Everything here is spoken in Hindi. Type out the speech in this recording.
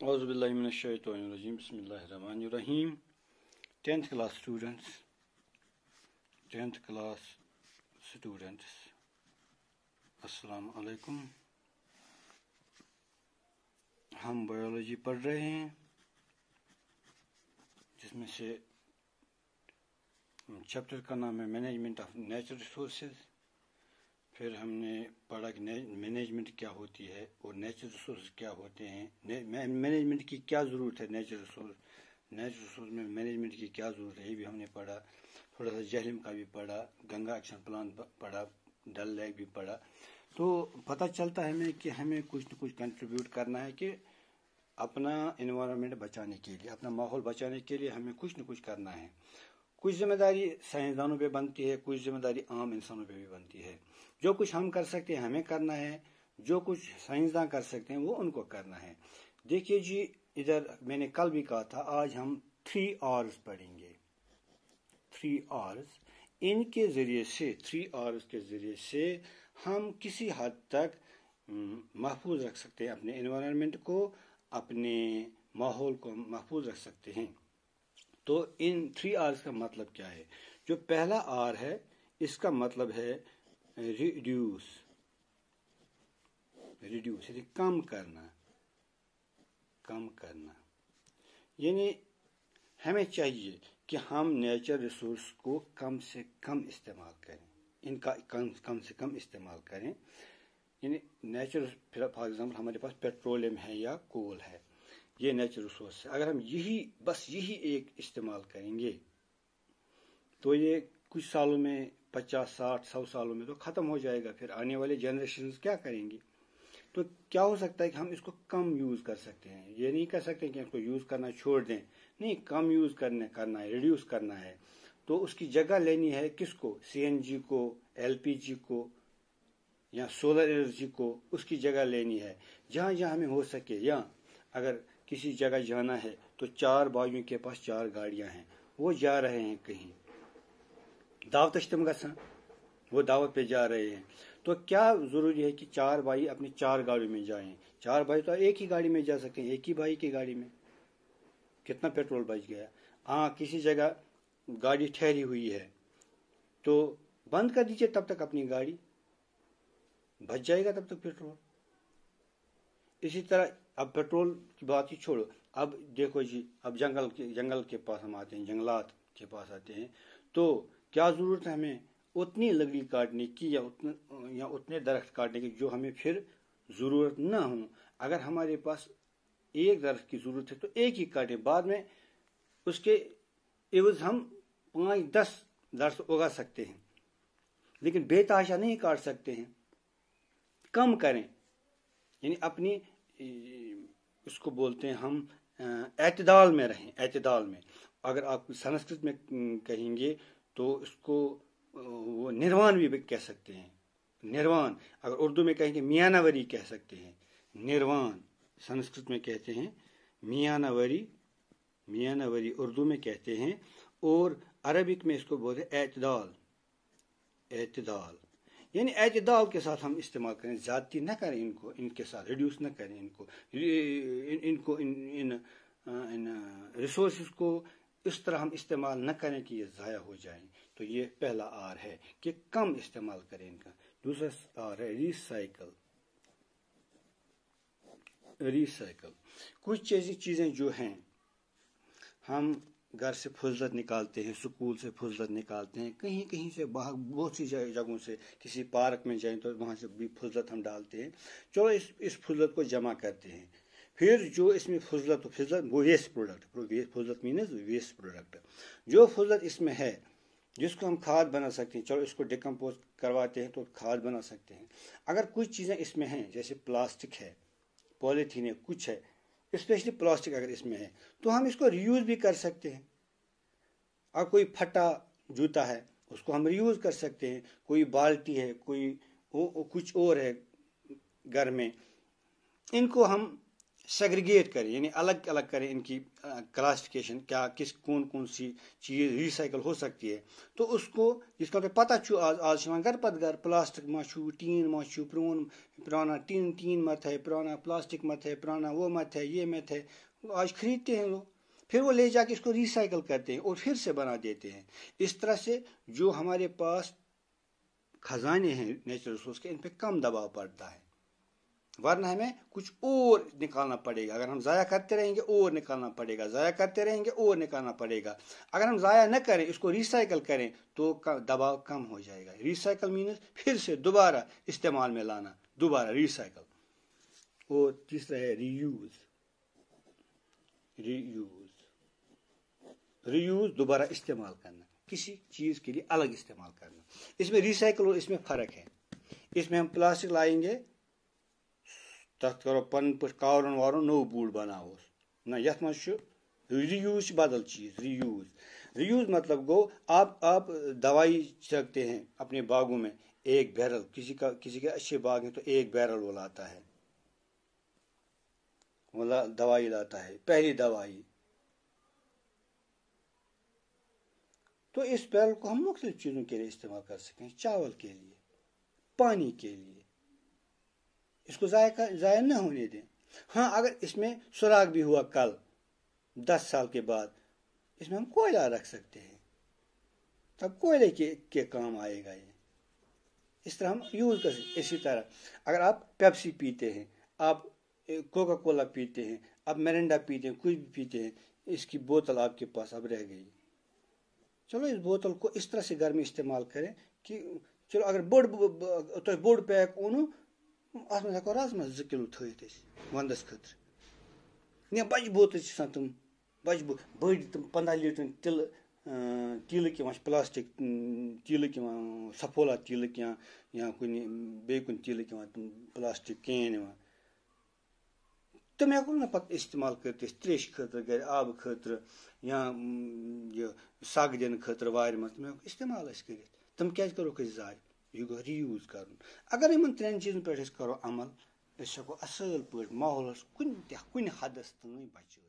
Auzubillahiminashaitanirrajim. Bismillahirrahmanirrahim. 10th class students. 10th class students. अस्सलाम वालेकुम हम बायोलॉजी पढ़ रहे हैं जिसमें से चैप्टर का नाम है मैनेजमेंट ऑफ नेचुरल रिसोर्सेज फिर हमने पढ़ा कि मैनेजमेंट क्या होती है और नेचुरल रिसोर्स क्या होते हैं मैनेजमेंट की क्या ज़रूरत है नेचुरल रिसोर्स नेचुरल रिसोर्स में मैनेजमेंट की क्या ज़रूरत है ये भी हमने पढ़ा थोड़ा सा जहलिम का भी पढ़ा गंगा एक्शन प्लान पढ़ा डल लेक भी पढ़ा तो पता चलता है हमें कि हमें कुछ न कुछ कंट्रीब्यूट करना है कि अपना इन्वायरमेंट बचाने के लिए अपना माहौल बचाने के लिए हमें कुछ न कुछ करना है कुछ जिम्मेदारी साइंसदानों पे बनती है कुछ जिम्मेदारी आम इंसानों पे भी बनती है जो कुछ हम कर सकते हैं हमें करना है जो कुछ साइंसदान कर सकते हैं वो उनको करना है देखिए जी इधर मैंने कल भी कहा था आज हम थ्री आर्स पढ़ेंगे थ्री आर्स इनके जरिए से थ्री आर्स के जरिए से हम किसी हद तक हम्म, महफूज रख सकते हैं अपने इन्वायरमेंट को अपने माहौल को महफूज रख सकते हैं तो इन थ्री आर्स का मतलब क्या है जो पहला आर है इसका मतलब है रिड्यूस रिड्यूस यानी कम करना कम करना यानी हमें चाहिए कि हम नेचर रिसोर्स को कम से कम इस्तेमाल करें इनका कम कम से कम इस्तेमाल करें यानी नेचर फॉर एग्जांपल हमारे पास पेट्रोलियम है या कोल है ये नेचुरल रिसोर्स है अगर हम यही बस यही एक इस्तेमाल करेंगे तो ये कुछ सालों में पचास साठ सौ सालों में तो ख़त्म हो जाएगा फिर आने वाले जनरेशन क्या करेंगे तो क्या हो सकता है कि हम इसको कम यूज़ कर सकते हैं ये नहीं कर सकते कि इसको यूज़ करना छोड़ दें नहीं कम यूज़ करने करना है रिड्यूस करना है तो उसकी जगह लेनी है किसको सीएनजी को एलपीजी को या सोलर एनर्जी को उसकी जगह लेनी है जहाँ जहाँ हमें हो सके या अगर किसी जगह जाना है तो चार भाइयों के पास चार गाड़ियां हैं वो जा रहे हैं कहीं दावत तम गसा वो दावत पे जा रहे हैं तो क्या जरूरी है कि चार भाई अपनी चार गाड़ियों में जाएं चार भाई तो एक ही गाड़ी में जा सकते हैं एक ही भाई की गाड़ी में कितना पेट्रोल बच गया हाँ किसी जगह गाड़ी ठहरी हुई है तो बंद कर दीजिए तब तक अपनी गाड़ी बच जाएगा तब तक पेट्रोल इसी तरह अब पेट्रोल की बात ही छोड़ो अब देखो जी अब जंगल के जंगल के पास हम आते हैं जंगलात के पास आते हैं तो क्या ज़रूरत है हमें उतनी लकड़ी काटने की या उतने या उतने दरख्त काटने की जो हमें फिर ज़रूरत ना हो अगर हमारे पास एक दरख्त की ज़रूरत है तो एक ही काटे बाद में उसके एवज हम पाँच दस दरख्त उगा सकते हैं लेकिन बेताशा नहीं काट सकते हैं कम करें यानी अपनी उसको बोलते हैं हम एतदाल में रहें एतदाल में अगर आप संस्कृत में कहेंगे तो उसको वो निर्वाण भी कह सकते हैं निर्वाण अगर उर्दू में कहेंगे मियानावरी कह सकते हैं निर्वाण संस्कृत में कहते हैं मियानावरी मियानावरी उर्दू में कहते हैं और अरबिक में इसको बोलते हैं एतदाल एतदाल यानी एतदाव के साथ हम इस्तेमाल करें ज़्यादती न करें इनको इनके साथ रिड्यूस न करें इनको इन, इनको इन इन इन रिसोर्स को इस तरह हम इस्तेमाल न करें कि ये ज़ाया हो जाए तो ये पहला आर है कि कम इस्तेमाल करें इनका दूसरा आर है रिसाइकल रिसाइकल कुछ ऐसी चीज़ें जो हैं हम घर से फजलत निकालते हैं स्कूल से फजलत निकालते हैं कहीं कहीं से बाहर बहुत सी जगहों से किसी पार्क में जाएं तो वहाँ से भी फजलत हम डालते हैं चलो इस इस फजलत को जमा करते हैं फिर जो इसमें फजलत फजलत वो वेस्ट प्रोडक्ट फजलत मीनस वेस्ट प्रोडक्ट जो फजलत इसमें है जिसको हम खाद बना सकते हैं चलो इसको डिकम्पोज करवाते हैं तो खाद बना सकते हैं अगर कुछ चीज़ें इसमें हैं जैसे प्लास्टिक है पॉलीथीन है कुछ है स्पेशली प्लास्टिक अगर इसमें है तो हम इसको रीयूज़ भी कर सकते हैं अब कोई फटा जूता है उसको हम रीयूज़ कर सकते हैं कोई बाल्टी है कोई ओ, ओ, कुछ और है घर में इनको हम सेग्रीगेट करें यानी अलग अलग करें इनकी क्लासिफिकेशन क्या किस कौन कौन सी चीज़ रिसाइकल हो सकती है तो उसको जिसका तो पता चु आज आज से घर पत घर प्लास्टिक मा टीन मा प्रोन पुराना टीन टीन मत है पुराना प्लास्टिक मत है पुराना वो मत है ये मत है आज खरीदते हैं लोग फिर वो ले जाके इसको रिसाइकल करते हैं और फिर से बना देते हैं इस तरह से जो हमारे पास खजाने हैं नेचुरल रिसोर्स के इन पर कम दबाव पड़ता है वरना हमें कुछ और निकालना पड़ेगा अगर हम ज़ाया करते रहेंगे और निकालना पड़ेगा ज़ाया करते रहेंगे और निकालना पड़ेगा अगर हम ज़ाया न करें इसको रिसाइकल करें तो दबाव कम हो जाएगा रिसाइकल मीनस फिर से दोबारा इस्तेमाल में लाना दोबारा रिसाइकल और तीसरा है रीयूज़ रीयूज़ रीयूज़ दोबारा इस्तेमाल करना किसी चीज़ के लिए अलग इस्तेमाल करना इसमें रिसाइकल और इसमें फ़र्क है इसमें हम प्लास्टिक लाएंगे तथ करो पन पे कौरन वौरन नव बूट बनावोस ना यथ मज रियूज बदल चीज रियूज रियूज मतलब गो आप आप दवाई छिड़कते हैं अपने बागों में एक बैरल किसी का किसी के अच्छे बाग हैं तो एक बैरल वो लाता है वो ला, दवाई लाता है पहली दवाई तो इस बैरल को हम मुख्तलिफ चीज़ों के लिए इस्तेमाल कर सकें चावल के लिए पानी के लिए इसको ज़ाया ना होने दें हाँ अगर इसमें सुराग भी हुआ कल दस साल के बाद इसमें हम कोयला रख सकते हैं तब कोयले के, के काम आएगा ये इस तरह हम यूज़ कर सकते इसी तरह अगर आप पेप्सी पीते हैं आप कोका कोला पीते हैं आप मेरेंडा पीते हैं कुछ भी पीते हैं इसकी बोतल आपके पास अब रह गई चलो इस बोतल को इस तरह से घर में इस्तेमाल करें कि चलो अगर बोर्ड तो बोर्ड पैक ओनू اَتھ منٛز ہٮ۪کو رازمہ زٕ کِلوٗ تھٲیِتھ أسۍ وَنٛدَس خٲطرٕ یا بَجہِ بوتلہٕ چھِ آسان تِم بَجہِ بٔڑۍ تِم پنٛداہ لیٖٹرٕنۍ تِلہٕ تیٖلٕکۍ یِوان چھِ پٕلاسٹِک تیٖلٕکۍ یِوان سفولا تیٖلٕکۍ یا یا کُنہِ بیٚیہِ کُنہِ تیٖلٕکۍ یِوان تِم پٕلاسٹِک کین یِوان تِم ہٮ۪کو نہٕ پَتہٕ استعمال کٔرِتھ أسۍ ترٛیشہِ خٲطرٕ گَرِ آبہٕ خٲطرٕ یا یہِ سَگ دِنہٕ خٲطرٕ وارِ منٛز تِم ہٮ۪کو استعمال أسۍ کٔرِتھ تِم کیٛازِ کَرہوکھ أسۍ ضایع یہِ گوٚو رِیوٗز کَرُن اگر یِمَن ترٛٮ۪ن چیٖزَن پٮ۪ٹھ أسۍ کَرو عمل أسۍ ہٮ۪کو اَصٕل پٲٹھۍ ماحولَس کُنہِ تہِ کُنہِ حدَس تانۍ بَچٲیِتھ